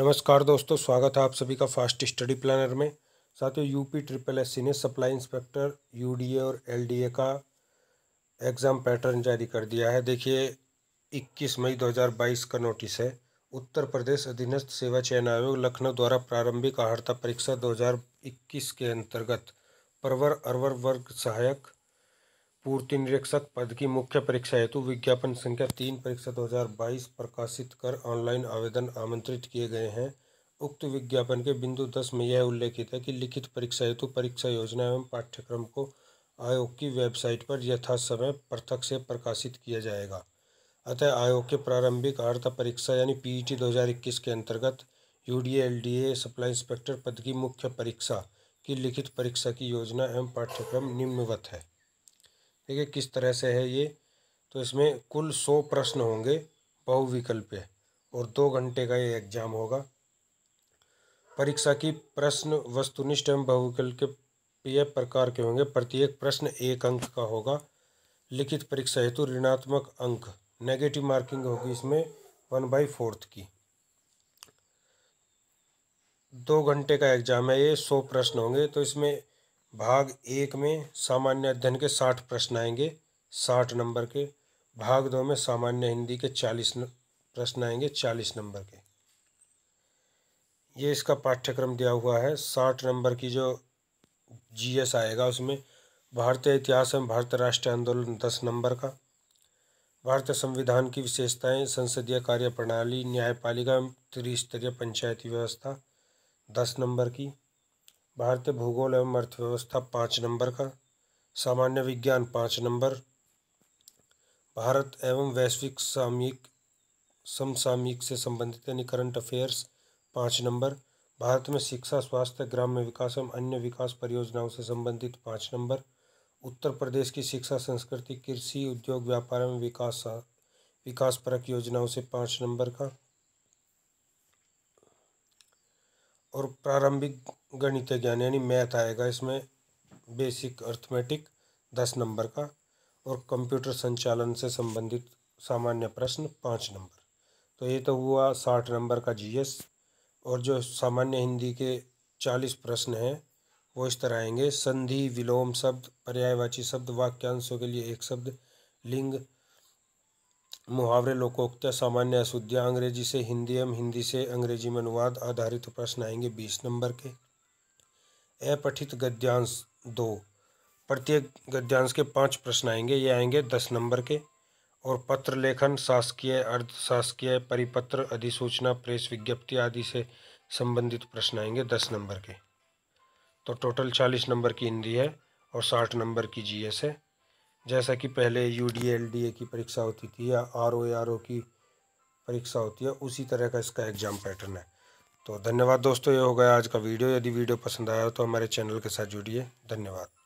नमस्कार दोस्तों स्वागत है आप सभी का फास्ट स्टडी प्लानर में साथियों यूपी ट्रिपल सी ने सप्लाई इंस्पेक्टर यूडीए और एलडीए का एग्ज़ाम पैटर्न जारी कर दिया है देखिए 21 मई 2022 का नोटिस है उत्तर प्रदेश अधीनस्थ सेवा चयन आयोग लखनऊ द्वारा प्रारंभिक आहर्ता परीक्षा 2021 के अंतर्गत परवर अरवर वर्ग सहायक पूर्ति निरीक्षक पद की मुख्य परीक्षा हेतु विज्ञापन संख्या तीन परीक्षा 2022 प्रकाशित कर ऑनलाइन आवेदन आमंत्रित किए गए हैं उक्त विज्ञापन के बिंदु दस में यह उल्लेखित है कि लिखित परीक्षा हेतु परीक्षा योजना एवं पाठ्यक्रम को आयोग की वेबसाइट पर यथासमय पृथक से प्रकाशित किया जाएगा अतः आयोग के प्रारंभिक आर्थ परीक्षा यानी पीईटी 2021 के अंतर्गत यूडीएलडीए सप्लाई इंस्पेक्टर पद की मुख्य परीक्षा की लिखित परीक्षा की योजना एवं पाठ्यक्रम निम्नवत है ठीक है किस तरह से है ये तो इसमें कुल सौ प्रश्न होंगे बहुविकल्प और दो घंटे का ये एग्ज़ाम होगा परीक्षा की प्रश्न वस्तुनिष्ठ एवं बहुविकल्प ये प्रकार के होंगे प्रत्येक प्रश्न एक अंक का होगा लिखित परीक्षा हेतु ऋणात्मक अंक नेगेटिव मार्किंग होगी इसमें वन बाई फोर्थ की दो घंटे का एग्ज़ाम है ये सौ प्रश्न होंगे तो इसमें भाग एक में सामान्य अध्ययन के साठ प्रश्न आएंगे साठ नंबर के भाग दो में सामान्य हिंदी के चालीस प्रश्न आएंगे चालीस नंबर के ये इसका पाठ्यक्रम दिया हुआ है साठ नंबर की जो जीएस आएगा उसमें भारतीय इतिहास एवं भारतीय राष्ट्रीय आंदोलन दस नंबर का भारतीय संविधान की विशेषताएं संसदीय कार्य प्रणाली न्यायपालिका त्रिस्तरीय पंचायती व्यवस्था दस नंबर की भारतीय भूगोल एवं अर्थव्यवस्था पाँच नंबर का सामान्य विज्ञान पाँच नंबर भारत एवं वैश्विक सामयिक समसामयिक से संबंधित यानी करंट अफेयर्स पाँच नंबर भारत में शिक्षा स्वास्थ्य ग्राम्य विकास एवं अन्य विकास परियोजनाओं से संबंधित पाँच नंबर उत्तर प्रदेश की शिक्षा संस्कृति कृषि उद्योग व्यापार एवं विकास विकास परक योजनाओं से पाँच नंबर का और प्रारंभिक गणित ज्ञान यानी मैथ आएगा इसमें बेसिक अर्थमेटिक दस नंबर का और कंप्यूटर संचालन से संबंधित सामान्य प्रश्न पाँच नंबर तो ये तो हुआ साठ नंबर का जीएस और जो सामान्य हिंदी के चालीस प्रश्न हैं वो इस तरह आएंगे संधि विलोम शब्द पर्यायवाची शब्द वाक्यांशों के लिए एक शब्द लिंग मुहावरे लोकोक्त सामान्य अशुद्धियाँ अंग्रेजी से हिंदी एवं हिंदी से अंग्रेजी में अनुवाद आधारित प्रश्न आएंगे बीस नंबर के अपठित गद्यांश दो प्रत्येक गद्यांश के पांच प्रश्न आएंगे ये आएंगे दस नंबर के और पत्र लेखन शासकीय अर्ध शासकीय परिपत्र अधिसूचना प्रेस विज्ञप्ति आदि से संबंधित प्रश्न आएंगे दस नंबर के तो टोटल चालीस नंबर की हिंदी है और साठ नंबर की जीएस है जैसा कि पहले U D L D A की परीक्षा होती थी या आर ओ आर ओ की परीक्षा होती है उसी तरह का इसका एग्ज़ाम पैटर्न है तो धन्यवाद दोस्तों ये हो गया आज का वीडियो यदि वीडियो पसंद आया हो तो हमारे चैनल के साथ जुड़िए धन्यवाद